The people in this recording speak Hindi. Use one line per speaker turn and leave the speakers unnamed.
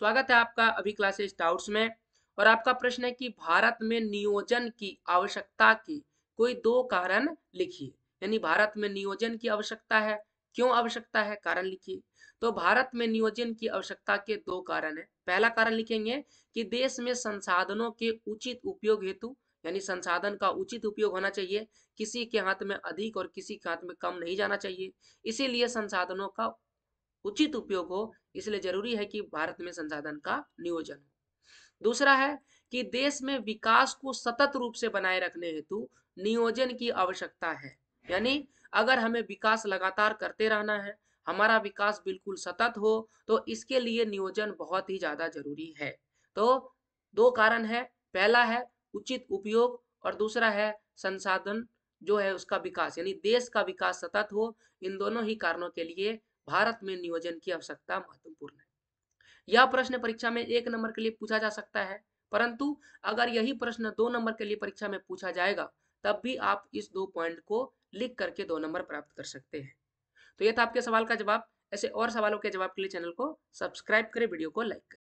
स्वागत है आपका अभी क्लासेस डाउट्स में और आपका प्रश्न है कि भारत में नियोजन की आवश्यकता की कोई दो कारण लिखिए यानी भारत में नियोजन की आवश्यकता है क्यों आवश्यकता है कारण लिखिए तो भारत में नियोजन की आवश्यकता के दो कारण है पहला कारण लिखेंगे कि देश में संसाधनों के उचित उपयोग हेतु यानी संसाधन का उचित उपयोग होना चाहिए किसी के हाथ में अधिक और किसी के हाथ में कम नहीं जाना चाहिए इसीलिए संसाधनों का उचित उपयोग हो इसलिए जरूरी है कि भारत में संसाधन का नियोजन हो दूसरा है कि देश में विकास को सतत रूप से बनाए रखने हेतु नियोजन की आवश्यकता है यानी अगर हमें विकास लगातार करते रहना है हमारा विकास बिल्कुल सतत हो तो इसके लिए नियोजन बहुत ही ज्यादा जरूरी है तो दो कारण है पहला है उचित उपयोग और दूसरा है संसाधन जो है उसका विकास यानी देश का विकास सतत हो इन दोनों ही कारणों के लिए भारत में नियोजन की आवश्यकता महत्वपूर्ण है यह प्रश्न परीक्षा में एक नंबर के लिए पूछा जा सकता है परंतु अगर यही प्रश्न दो नंबर के लिए परीक्षा में पूछा जाएगा तब भी आप इस दो पॉइंट को लिख करके दो नंबर प्राप्त कर सकते हैं तो यह था आपके सवाल का जवाब ऐसे और सवालों के जवाब के लिए चैनल को सब्सक्राइब करें वीडियो को लाइक करें